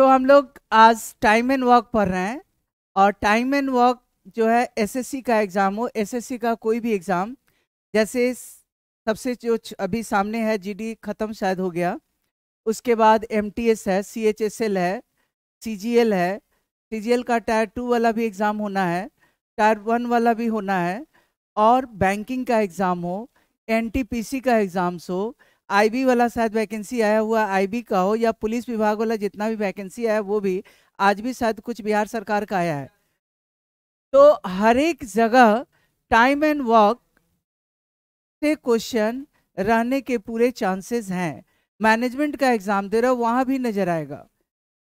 तो हम लोग आज टाइम एंड वर्क पढ़ रहे हैं और टाइम एंड वर्क जो है एसएससी का एग्ज़ाम हो एसएससी का कोई भी एग्ज़ाम जैसे सबसे जो अभी सामने है जीडी ख़त्म शायद हो गया उसके बाद एमटीएस है सीएचएसएल है सीजीएल है सीजीएल का टायर टू वाला भी एग्ज़ाम होना है टायर वन वाला भी होना है और बैंकिंग का एग्ज़ाम हो एन का एग्ज़ाम्स हो आईबी वाला शायद वैकेंसी आया हुआ आईबी का हो या पुलिस विभाग वाला जितना भी वैकेंसी आया वो भी आज भी शायद कुछ बिहार सरकार का आया है तो हर एक जगह टाइम एंड वॉक से क्वेश्चन रहने के पूरे चांसेस हैं मैनेजमेंट का एग्ज़ाम दे रहे हो वहाँ भी नज़र आएगा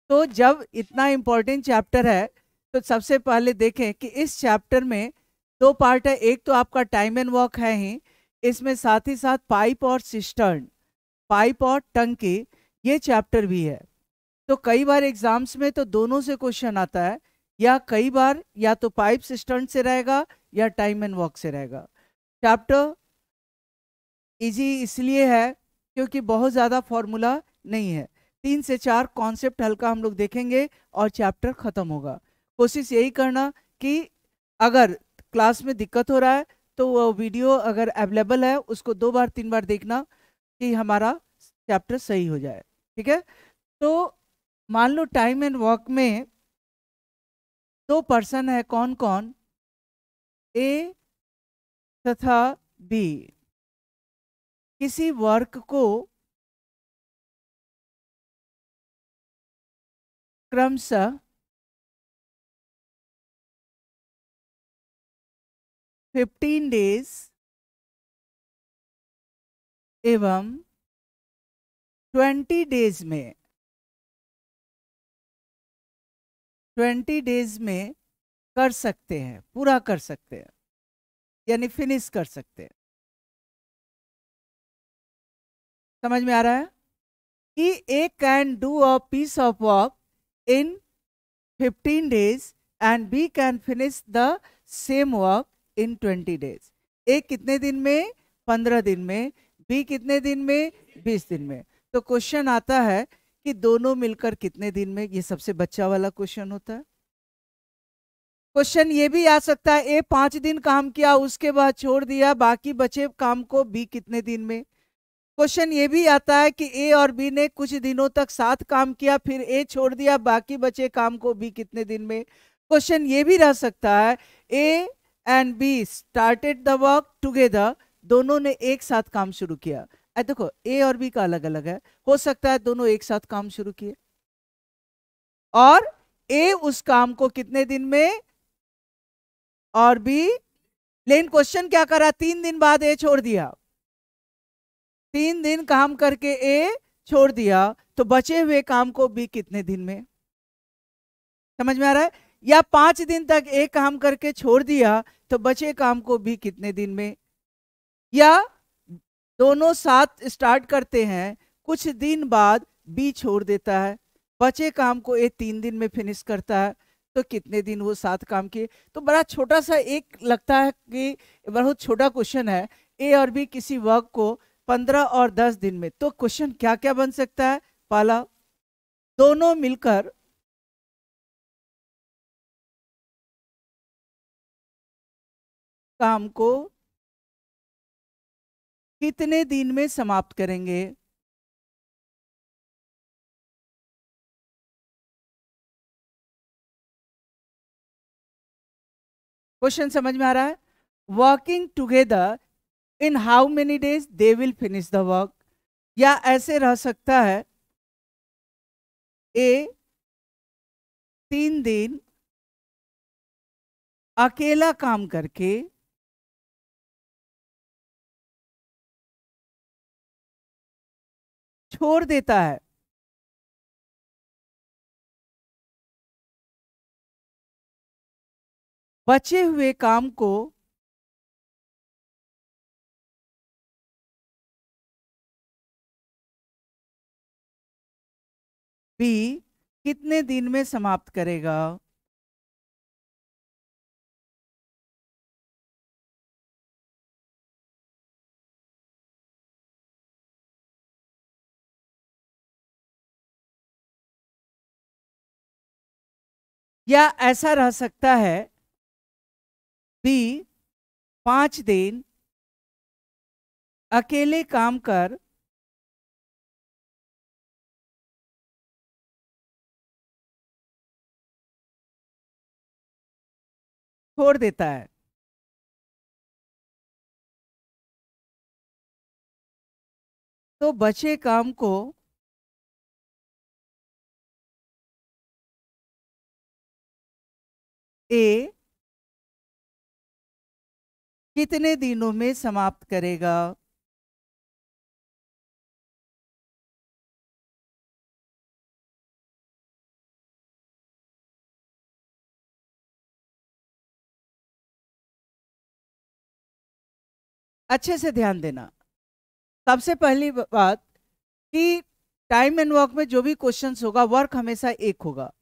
तो जब इतना इम्पोर्टेंट चैप्टर है तो सबसे पहले देखें कि इस चैप्टर में दो पार्ट है एक तो आपका टाइम एंड वॉक है ही इसमें साथ ही साथ पाइप और सिस्टर्न पाइप और टंकी ये चैप्टर भी है तो कई बार एग्जाम्स में तो दोनों से क्वेश्चन आता है या कई बार या तो पाइप सिस्टर्न से रहेगा या टाइम एंड वॉक से रहेगा चैप्टर इजी इसलिए है क्योंकि बहुत ज़्यादा फॉर्मूला नहीं है तीन से चार कॉन्सेप्ट हल्का हम लोग देखेंगे और चैप्टर ख़त्म होगा कोशिश यही करना कि अगर क्लास में दिक्कत हो रहा है तो वो वीडियो अगर अवेलेबल है उसको दो बार तीन बार देखना कि हमारा चैप्टर सही हो जाए ठीक है तो मान लो टाइम एंड वर्क में दो पर्सन है कौन कौन ए तथा बी किसी वर्क को क्रमशः फिफ्टीन डेज एवं ट्वेंटी डेज में ट्वेंटी डेज में कर सकते हैं पूरा कर सकते हैं यानी फिनिश कर सकते हैं समझ में आ रहा है कि A can do a piece of work in fifteen days and B can finish the same work in twenty days A कितने दिन में पंद्रह दिन में बी कितने दिन में बीस दिन में तो क्वेश्चन आता है कि दोनों मिलकर कितने दिन में ये सबसे बच्चा वाला क्वेश्चन होता है क्वेश्चन ये भी आ सकता है ए पांच दिन काम किया उसके बाद छोड़ दिया बाकी बचे काम को बी कितने दिन में क्वेश्चन ये भी आता है कि ए और बी ने कुछ दिनों तक साथ काम किया फिर ए छोड़ दिया बाकी बचे काम को बी कितने दिन में क्वेश्चन ये भी रह सकता है A and B started the work together दोनों ने एक साथ काम शुरू किया देखो ए और बी का अलग अलग है हो सकता है दोनों एक साथ काम शुरू किए और ए उस काम को कितने दिन में और बी लेकिन क्वेश्चन क्या करा तीन दिन बाद ए छोड़ दिया तीन दिन काम करके ए छोड़ दिया तो बचे हुए काम को बी कितने दिन में समझ में आ रहा है या पांच दिन तक एक काम करके छोड़ दिया तो बचे काम को भी कितने दिन में या दोनों साथ स्टार्ट करते हैं कुछ दिन बाद बी छोड़ देता है बचे काम को ए तीन दिन में फिनिश करता है तो कितने दिन वो सात काम किए तो बड़ा छोटा सा एक लगता है कि बहुत छोटा क्वेश्चन है ए और बी किसी वर्क को पंद्रह और दस दिन में तो क्वेश्चन क्या क्या बन सकता है पाला दोनों मिलकर काम को कितने दिन में समाप्त करेंगे क्वेश्चन समझ में आ रहा है working together in how many days they will finish the work या ऐसे रह सकता है ए तीन दिन अकेला काम करके छोड़ देता है बचे हुए काम को भी कितने दिन में समाप्त करेगा या ऐसा रह सकता है बी पांच दिन अकेले काम कर छोड़ देता है तो बचे काम को ए कितने दिनों में समाप्त करेगा अच्छे से ध्यान देना सबसे पहली बात कि टाइम एंड वर्क में जो भी क्वेश्चंस होगा वर्क हमेशा एक होगा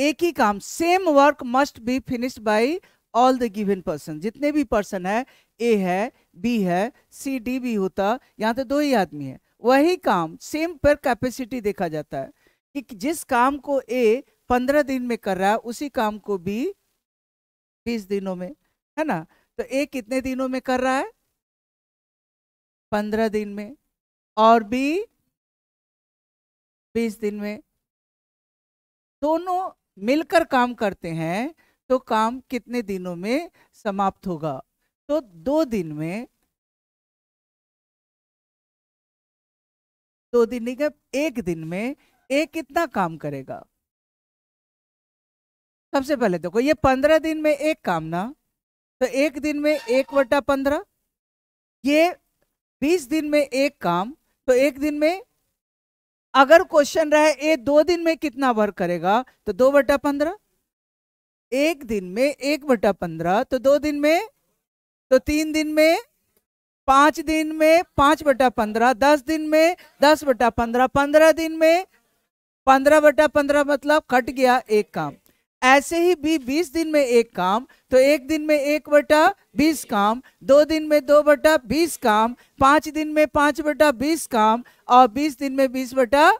एक ही काम same work must be finish by all the given person जितने भी पर्सन है ए है बी है सी डी भी होता यहाँ तो दो ही आदमी है वही काम सेम पर कैपेसिटी देखा जाता है कि जिस काम को ए पंद्रह दिन में कर रहा है उसी काम को बी बीस दिनों में है ना तो ए कितने दिनों में कर रहा है पंद्रह दिन में और बी बीस दिन में दोनों मिलकर काम करते हैं तो काम कितने दिनों में समाप्त होगा तो दो दिन में दो दिन नहीं एक दिन में एक कितना काम करेगा सबसे पहले देखो ये पंद्रह दिन में एक काम ना तो एक दिन में एक वटा पंद्रह ये बीस दिन में एक काम तो एक दिन में अगर क्वेश्चन रहे ए दो दिन में कितना वर्क करेगा तो दो बटा पंद्रह एक दिन में एक बटा पंद्रह तो दो दिन में तो तीन दिन में पांच दिन में पांच बटा पंद्रह दस दिन में दस बटा पंद्रह पंद्रह दिन में पंद्रह बटा पंद्रह मतलब कट गया एक काम ऐसे ही भी बीस दिन में एक काम तो एक दिन में एक बटा बीस काम दो दिन में दो बटा बीस काम पांच दिन में पांच बटा बीस काम और बीस दिन में बीस बटा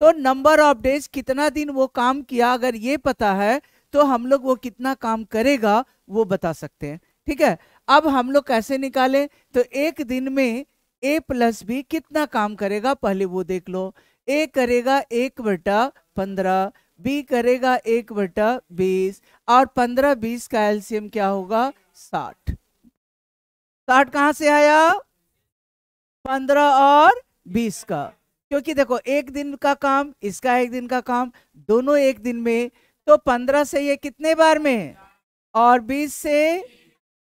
तो नंबर ऑफ डेज कितना दिन वो काम किया अगर ये पता है तो हम लोग वो कितना काम करेगा वो बता सकते हैं ठीक है अब हम लोग कैसे निकालें तो एक दिन में ए प्लस बी कितना काम करेगा पहले वो देख लो ए करेगा एक बटा पंद्रह बी करेगा एक बटा बीस और पंद्रह बीस का एल्सियम क्या होगा साठ साठ कहां से आया पंद्रह और बीस का क्योंकि देखो एक दिन का काम इसका एक दिन का काम दोनों एक दिन में तो पंद्रह से ये कितने बार में और बीस से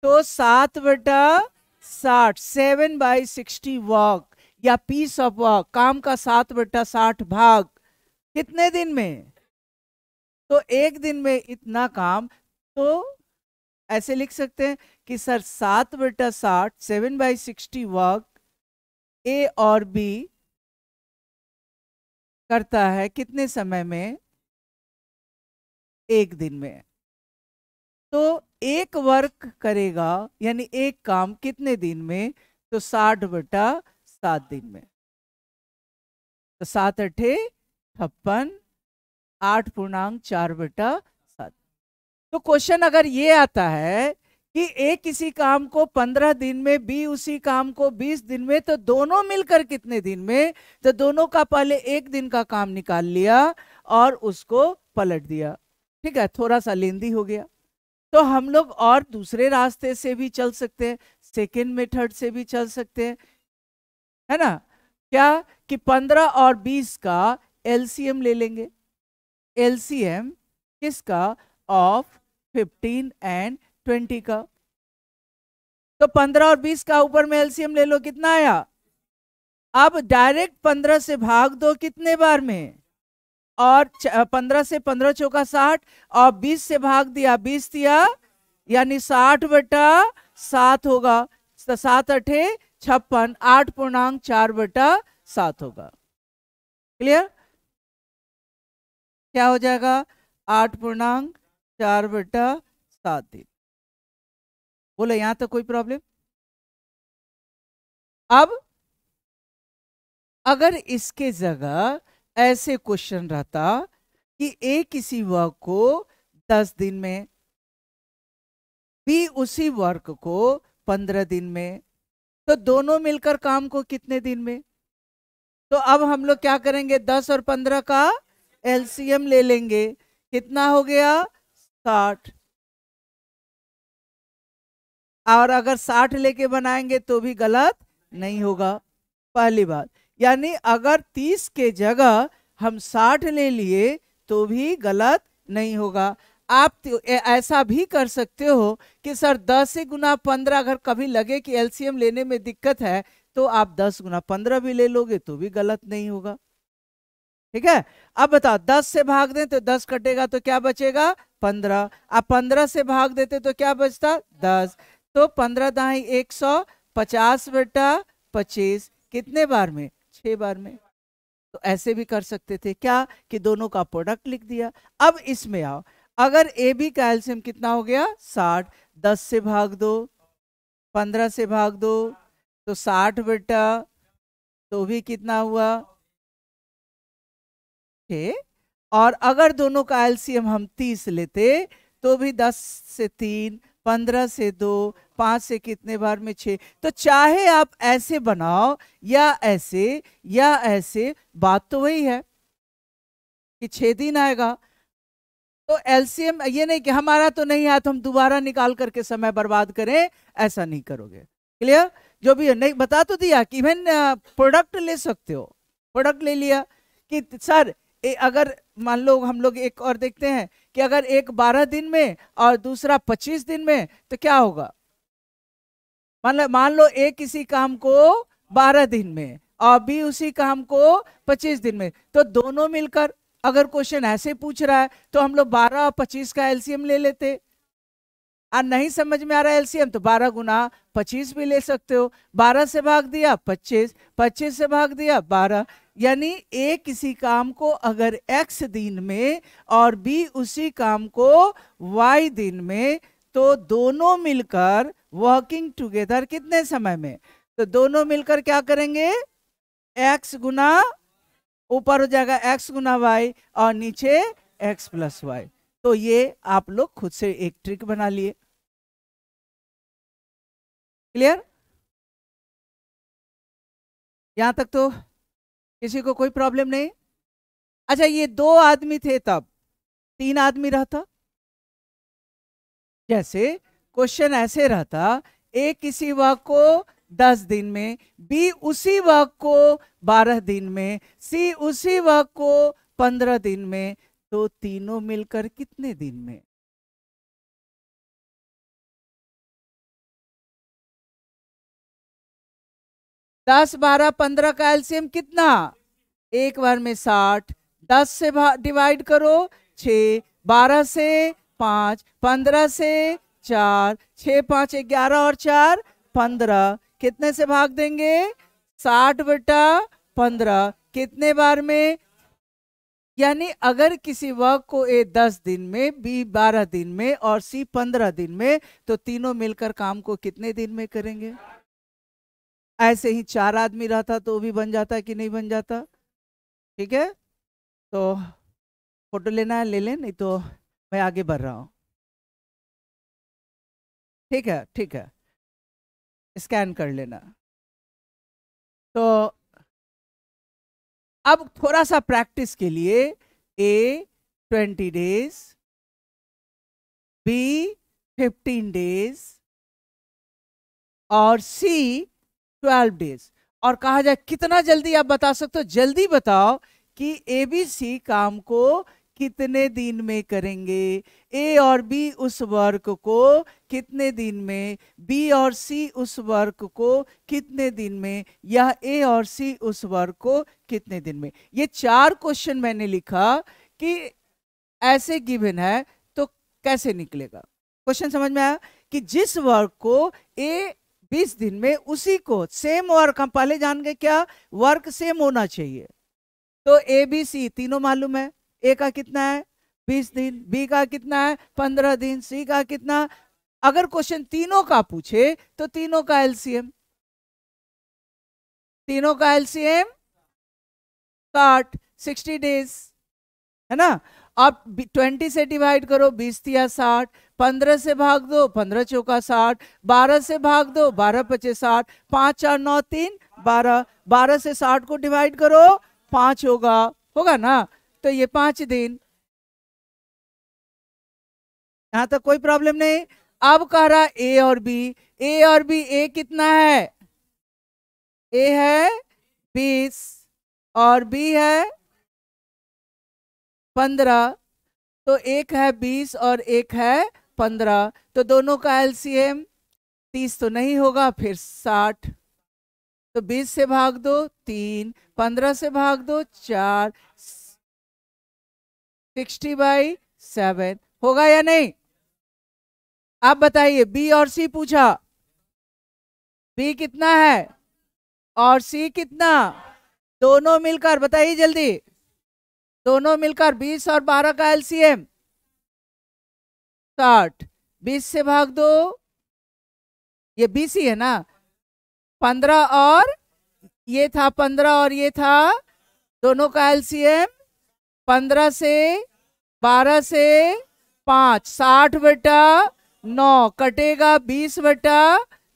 तो सात बटा साठ सेवन बाई सिक्सटी वॉक या पीस ऑफ वॉक काम का सात बटा साठ भाग कितने दिन में तो एक दिन में इतना काम तो ऐसे लिख सकते हैं कि सर सात बटा साठ seven by sixty work A और बी करता है कितने समय में एक दिन में तो एक वर्क करेगा यानी एक काम कितने दिन में तो साठ बटा सात दिन में तो सात अठे छप्पन आठ पूर्णांक चार बटा सात तो क्वेश्चन अगर ये आता है कि ए किसी काम को पंद्रह दिन में बी उसी काम को बीस दिन में तो दोनों मिलकर कितने दिन में तो दोनों का पहले एक दिन का काम निकाल लिया और उसको पलट दिया ठीक है थोड़ा सा लेंदी हो गया तो हम लोग और दूसरे रास्ते से भी चल सकते हैं सेकेंड मेथड से भी चल सकते हैं है ना क्या कि पंद्रह और बीस का एलसीएम ले लेंगे एलसीएम किसका ऑफ 15 एंड 20 का तो 15 और 20 का ऊपर में एलसीएम ले लो कितना आया अब डायरेक्ट 15 से भाग दो कितने बार में और 15 से 15 चौका 60 और 20 से भाग दिया 20 दिया यानी 60 बटा सात होगा तो सात अठे छप्पन आठ पूर्णांक चार बटा सात होगा क्लियर क्या हो जाएगा आठ पूर्णांक चार बटा सात दिन बोलो यहां तक तो कोई प्रॉब्लम अब अगर इसके जगह ऐसे क्वेश्चन रहता कि ए किसी वर्क को दस दिन में बी उसी वर्क को पंद्रह दिन में तो दोनों मिलकर काम को कितने दिन में तो अब हम लोग क्या करेंगे दस और पंद्रह का एलसीएम ले लेंगे कितना हो गया साठ और अगर साठ लेके बनाएंगे तो भी गलत नहीं होगा पहली बात यानी अगर तीस के जगह हम साठ ले लिए तो भी गलत नहीं होगा आप तो ऐसा भी कर सकते हो कि सर दस से गुना पंद्रह अगर कभी लगे कि एलसीएम लेने में दिक्कत है तो आप दस गुना पंद्रह भी ले लोगे तो भी गलत नहीं होगा ठीक है अब बताओ दस से भाग दें तो दस कटेगा तो क्या बचेगा पंद्रह अब पंद्रह से भाग देते तो क्या बचता दस तो पंद्रह दाई एक सौ पचास बेटा पच्चीस कितने बार में छह बार में तो ऐसे भी कर सकते थे क्या कि दोनों का प्रोडक्ट लिख दिया अब इसमें आओ अगर ए बी कैल्शियम कितना हो गया साठ दस से भाग दो पंद्रह से भाग दो तो साठ बेटा तो भी कितना हुआ छः और अगर दोनों का एलसीएम हम तीस लेते तो भी दस से तीन पंद्रह से दो पाँच से कितने बार में छः तो चाहे आप ऐसे बनाओ या ऐसे या ऐसे बात तो वही है कि छः दिन आएगा तो एलसीएम ये नहीं कि हमारा तो नहीं आया तो हम दोबारा निकाल करके समय बर्बाद करें ऐसा नहीं करोगे क्लियर जो भी है नहीं बता तो दिया कि इवन प्रोडक्ट ले सकते हो प्रोडक्ट ले लिया कि सर ए, अगर मान लो हम लोग एक और देखते हैं कि अगर एक बारह दिन में और दूसरा पच्चीस दिन में तो क्या होगा मान लो मान लो एक किसी काम को बारह दिन में और भी उसी काम को पच्चीस दिन में तो दोनों मिलकर अगर क्वेश्चन ऐसे पूछ रहा है तो हम लोग बारह और पच्चीस का एलसीएम ले लेते और नहीं समझ में आ रहा एलसीएम तो बारह गुना पच्चीस भी ले सकते हो बारह से भाग दिया पच्चीस पच्चीस से भाग दिया बारह यानी ए किसी काम को अगर एक्स दिन में और बी उसी काम को वाई दिन में तो दोनों मिलकर वर्किंग टुगेदर कितने समय में तो दोनों मिलकर क्या करेंगे एक्स गुना ऊपर हो जाएगा एक्स गुना वाई और नीचे एक्स प्लस वाई तो ये आप लोग खुद से एक ट्रिक बना लिए क्लियर यहां तक तो किसी को कोई प्रॉब्लम नहीं अच्छा ये दो आदमी थे तब तीन आदमी रहता जैसे क्वेश्चन ऐसे रहता ए किसी वर्क को दस दिन में बी उसी वर्क को बारह दिन में सी उसी वर्क को पंद्रह दिन में तो तीनों मिलकर कितने दिन में दस बारह पंद्रह का एल्सियम कितना एक बार में साठ दस से डिवाइड करो छ बारह से पांच पंद्रह से चार छ पांच ग्यारह और चार पंद्रह कितने से भाग देंगे साठ बटा पंद्रह कितने बार में यानी अगर किसी वर्क को ए दस दिन में बी बारह दिन में और सी पंद्रह दिन में तो तीनों मिलकर काम को कितने दिन में करेंगे ऐसे ही चार आदमी रहता तो वो भी बन जाता कि नहीं बन जाता ठीक है तो फोटो लेना है ले लें नहीं तो मैं आगे बढ़ रहा हूँ ठीक है ठीक है स्कैन कर लेना तो अब थोड़ा सा प्रैक्टिस के लिए A twenty days B fifteen days और सी ट्वेल्व डेज और कहा जाए कितना जल्दी आप बता सकते हो जल्दी बताओ कि ए बी सी काम को कितने दिन में करेंगे ए और बी उस वर्क को कितने दिन में बी और सी उस वर्क को कितने दिन में या ए और सी उस वर्क को कितने दिन में ये चार क्वेश्चन मैंने लिखा कि ऐसे गिवन है तो कैसे निकलेगा क्वेश्चन समझ में आया कि जिस वर्क को ए बीस दिन में उसी को सेम वर्क हम पहले जान गए क्या वर्क सेम होना चाहिए तो ए बी सी तीनों मालूम है ए का कितना है बीस दिन बी का कितना है पंद्रह दिन सी का कितना अगर क्वेश्चन तीनों का पूछे तो तीनों का एलसीएम तीनों का एलसीएम साठ सिक्सटी डेज है ना आप ट्वेंटी से डिवाइड करो बीस या साठ पंद्रह से भाग दो पंद्रह चौका साठ बारह से भाग दो बारह पचे साठ पांच चार नौ तीन बारह बारह से साठ को डिवाइड करो पांच होगा होगा ना तो ये पांच दिन यहां तक कोई प्रॉब्लम नहीं अब कह रहा ए और बी ए और बी ए कितना है ए है बीस और बी है पंद्रह तो एक है बीस और एक है पंद्रह तो दोनों का एलसीएम तीस तो नहीं होगा फिर साठ तो बीस से भाग दो तीन पंद्रह से भाग दो चार सिक्सटी बाई सेवन होगा या नहीं आप बताइए बी और सी पूछा बी कितना है और सी कितना दोनों मिलकर बताइए जल्दी दोनों मिलकर बीस और बारह का एलसीएम साठ बीस से भाग दो ये बीस ही है ना पंद्रह और ये था पंद्रह और ये था दोनों का एलसीएम पंद्रह से बारह से पांच साठ बटा नौ कटेगा बीस बटा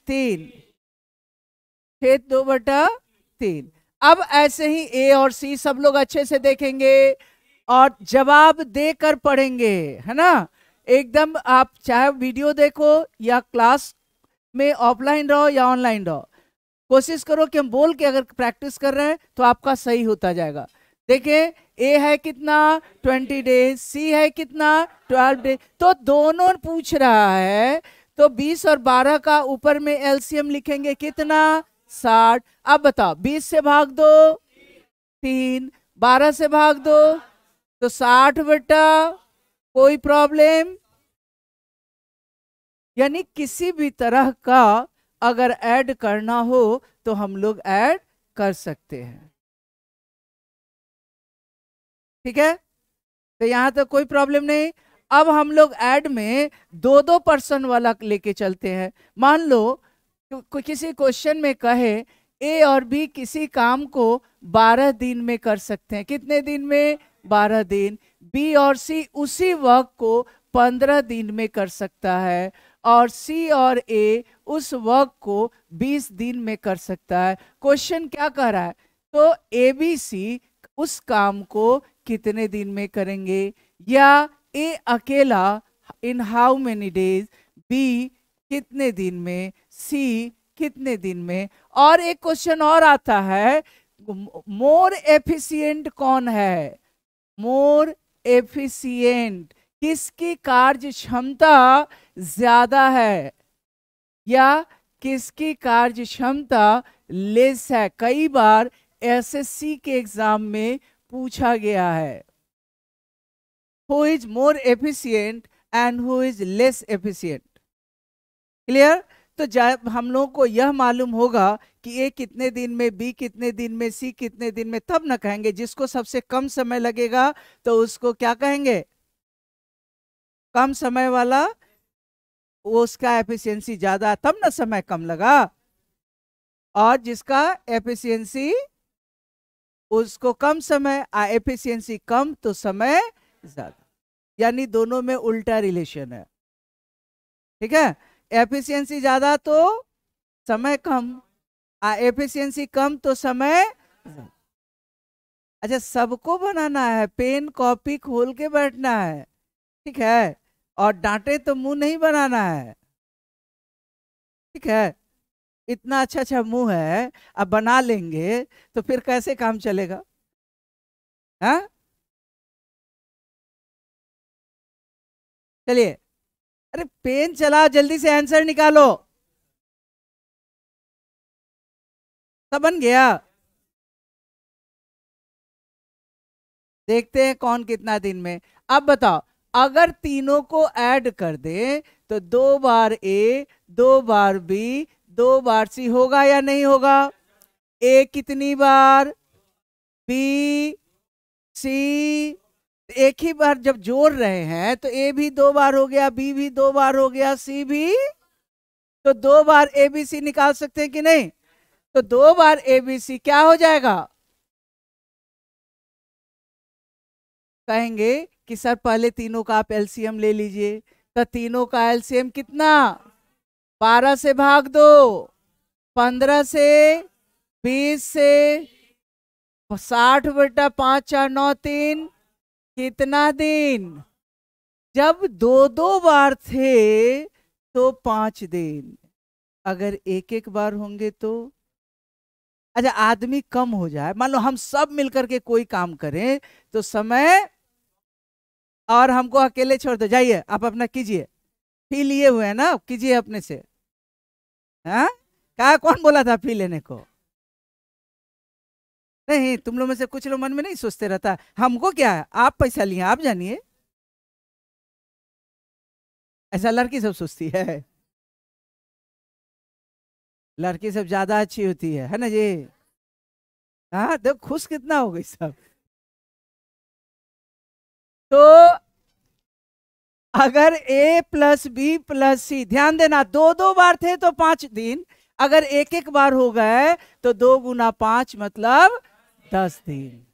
तीन खेत दो बटा तीन अब ऐसे ही ए और सी सब लोग अच्छे से देखेंगे और जवाब देकर पढ़ेंगे है ना एकदम आप चाहे वीडियो देखो या क्लास में ऑफलाइन रहो या ऑनलाइन रहो कोशिश करो कि हम बोल के अगर प्रैक्टिस कर रहे हैं तो आपका सही होता जाएगा देखें ए है कितना ट्वेंटी डेज सी है कितना ट्वेल्व डेज तो दोनों पूछ रहा है तो बीस और बारह का ऊपर में एलसीएम लिखेंगे कितना साठ अब बताओ बीस से भाग दो तीन बारह से भाग दो तो साठ बेटा कोई प्रॉब्लम यानी किसी भी तरह का अगर ऐड करना हो तो हम लोग ऐड कर सकते हैं ठीक है तो यहां तक तो कोई प्रॉब्लम नहीं अब हम लोग ऐड में दो दो पर्सन वाला लेके चलते हैं मान लो किसी क्वेश्चन में कहे ए और बी किसी काम को बारह दिन में कर सकते हैं कितने दिन में बारह दिन बी और सी उसी वर्क को पंद्रह दिन में कर सकता है और सी और ए उस वर्क को बीस दिन में कर सकता है क्वेश्चन क्या कह रहा है तो ए बी सी उस काम को कितने दिन में करेंगे या ए अकेला in how many days B कितने दिन में सी कितने दिन में और एक क्वेश्चन और आता है मोर एफिशिएंट कौन है मोर एफिशिएंट किसकी कार्य क्षमता ज्यादा है या किसकी कार्य क्षमता लेस है कई बार एसएससी के एग्जाम में पूछा गया है who is more efficient and who is less efficient clear तो जब हम लोगों को यह मालूम होगा कि ए कितने दिन में बी कितने दिन में सी कितने दिन में तब ना कहेंगे जिसको सबसे कम समय लगेगा तो उसको क्या कहेंगे कम समय वाला वो उसका एफिशिएंसी ज्यादा तब ना समय कम लगा और जिसका एफिशिएंसी उसको कम समय आ एफिशिएंसी कम तो समय ज्यादा यानी दोनों में उल्टा रिलेशन है ठीक है एफिशिएंसी ज्यादा तो समय कम एफिशिएंसी कम तो समय अच्छा सबको बनाना है पेन कॉपी खोल के बैठना है ठीक है और डांटे तो मुंह नहीं बनाना है ठीक है इतना अच्छा अच्छा मुंह है अब बना लेंगे तो फिर कैसे काम चलेगा हाँ चलिए अरे पेन चलाओ जल्दी से आंसर निकालो रास्ता बन गया देखते हैं कौन कितना दिन में अब बताओ अगर तीनों को ऐड कर दे तो दो बार ए दो बार बी दो बार सी होगा या नहीं होगा ए कितनी बार बी सी एक ही बार जब जोड़ रहे हैं तो ए भी दो बार हो गया बी भी दो बार हो गया सी भी तो दो बार ए बी सी निकाल सकते हैं कि नहीं तो दो बार ए बी सी क्या हो जाएगा कहेंगे कि सर पहले तीनों का आप एलसीएम ले लीजिए तो तीनों का एलसीएम कितना बारह से भाग दो पंद्रह से बीस से साठ बटा पांच चार नौ तीन कितना दिन जब दो दो बार थे तो पांच दिन अगर एक एक बार होंगे तो अच्छा आदमी कम हो जाए मान लो हम सब मिलकर के कोई काम करें तो समय और हमको अकेले छोड़ दो जाइए आप अपना कीजिए फी लिए हुए हैं ना कीजिए अपने से हाँ कहा कौन बोला था फी लेने को नहीं तुम लोग में से कुछ लोग मन में नहीं सोचते रहता हमको क्या है आप पैसा लिए आप जानिए ऐसा लड़की सब सोचती है लड़की सब ज्यादा अच्छी होती है है ना जी हाँ तो खुश कितना हो गई सब तो अगर A plus B plus C ध्यान देना दो दो बार थे तो पांच दिन अगर एक एक बार हो गए तो दो गुना पांच मतलब दस दिन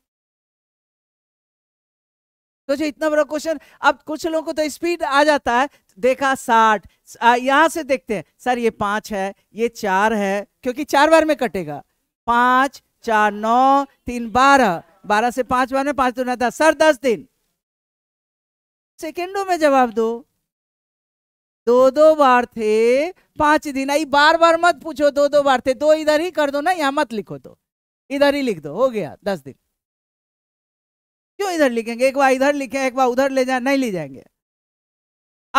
तो जो इतना बड़ा क्वेश्चन अब कुछ लोगों को तो स्पीड आ जाता है देखा साठ यहां से देखते हैं सर ये पांच है ये चार है क्योंकि चार बार में कटेगा पांच चार नौ तीन बारह बारह से पांच बार में पांच दो दस सर दस दिन सेकेंडो में जवाब दो दो दो बार थे पांच दिन आई बार बार मत पूछो दो दो बार थे दो इधर ही कर दो ना यहां मत लिखो दो तो। इधर ही लिख दो हो गया दस दिन क्यों इधर लिखेंगे एक बार इधर लिखें एक बार उधर ले जाए नहीं ले जाएंगे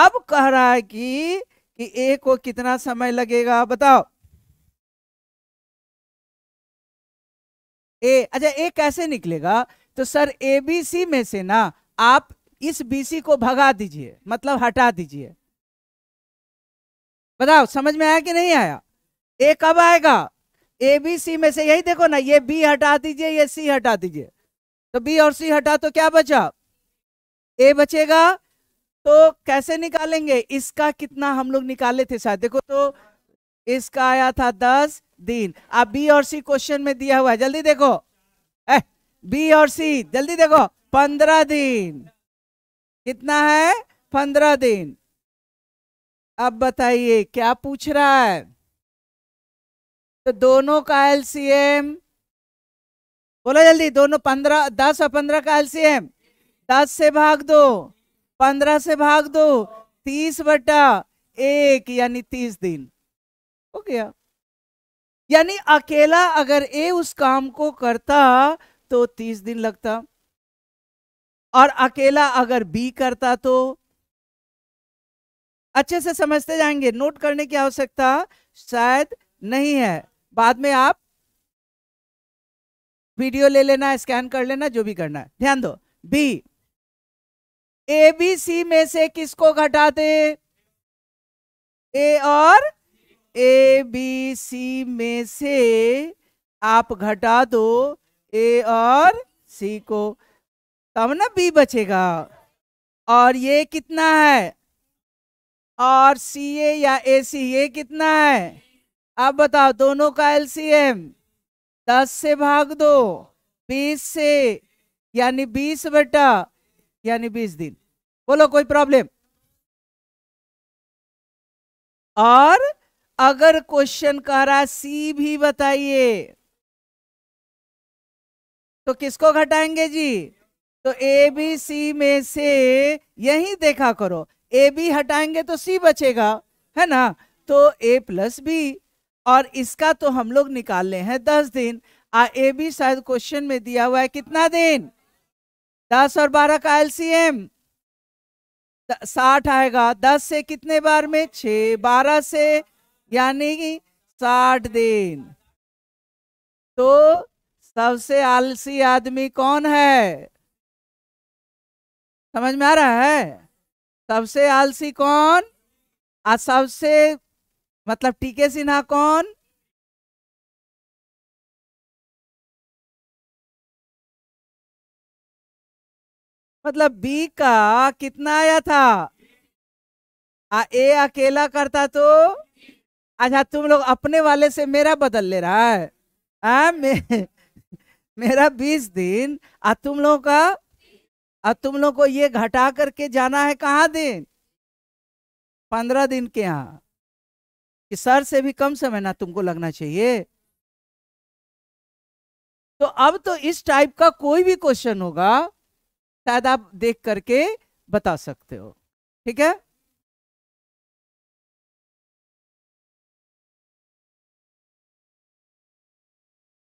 अब कह रहा है कि कि ए को कितना समय लगेगा बताओ ए अच्छा ए कैसे निकलेगा तो सर ए बी सी में से ना आप इस बी सी को भगा दीजिए मतलब हटा दीजिए बताओ समझ में आया कि नहीं आया ए कब आएगा ए बी सी में से यही देखो ना ये बी हटा दीजिए ये सी हटा दीजिए तो बी और सी हटा तो क्या बचा ए बचेगा तो कैसे निकालेंगे इसका कितना हम लोग निकाले थे शायद देखो तो इसका आया था दस दिन अब बी और सी क्वेश्चन में दिया हुआ है जल्दी देखो ए, बी और सी जल्दी देखो पंद्रह दिन कितना है पंद्रह दिन अब बताइए क्या पूछ रहा है तो दोनों का एलसीएम बोलो जल्दी दोनों पंद्रह दस और पंद्रह का एलसीएम दस से भाग दो पंद्रह से भाग दो तीस बटा एक यानी तीस दिन हो गया यानी अकेला अगर ए उस काम को करता तो तीस दिन लगता और अकेला अगर बी करता तो अच्छे से समझते जाएंगे नोट करने की आवश्यकता शायद नहीं है बाद में आप वीडियो ले लेना स्कैन कर लेना जो भी करना है ध्यान दो बी ए बी सी में से किसको घटा दे ए और ए बी सी में से आप घटा दो ए और सी को तब ना बी बचेगा और ये कितना है और सी ए या ए सी ये कितना है आप बताओ दोनों का एलसीएम दस से भाग दो बीस से यानी बीस बटा यानी बीस दिन बोलो कोई प्रॉब्लम और अगर क्वेश्चन कह रहा सी भी बताइए तो किसको घटाएंगे जी तो ए बी सी में से यही देखा करो ए बी हटाएंगे तो सी बचेगा है ना तो ए प्लस बी और इसका तो हम लोग निकाल ले हैं दस दिन आ ए भी शायद क्वेश्चन में दिया हुआ है कितना दिन दस और बारह का एलसीएम साठ आएगा दस से कितने बार में छ बारह से यानी कि साठ दिन तो सबसे आलसी आदमी कौन है समझ में आ रहा है सबसे आलसी कौन और सबसे मतलब टीके सिन्हा कौन मतलब बी का कितना आया था आ ए अकेला करता तो अच्छा तुम लोग अपने वाले से मेरा बदल ले रहा है आ, मे, मेरा बीस दिन आ तुम लोग का आ तुम लोग को ये घटा करके जाना है कहाँ दिन पंद्रह दिन के यहाँ कि सर से भी कम समय ना तुमको लगना चाहिए तो अब तो इस टाइप का कोई भी क्वेश्चन होगा शायद आप देख करके बता सकते हो ठीक है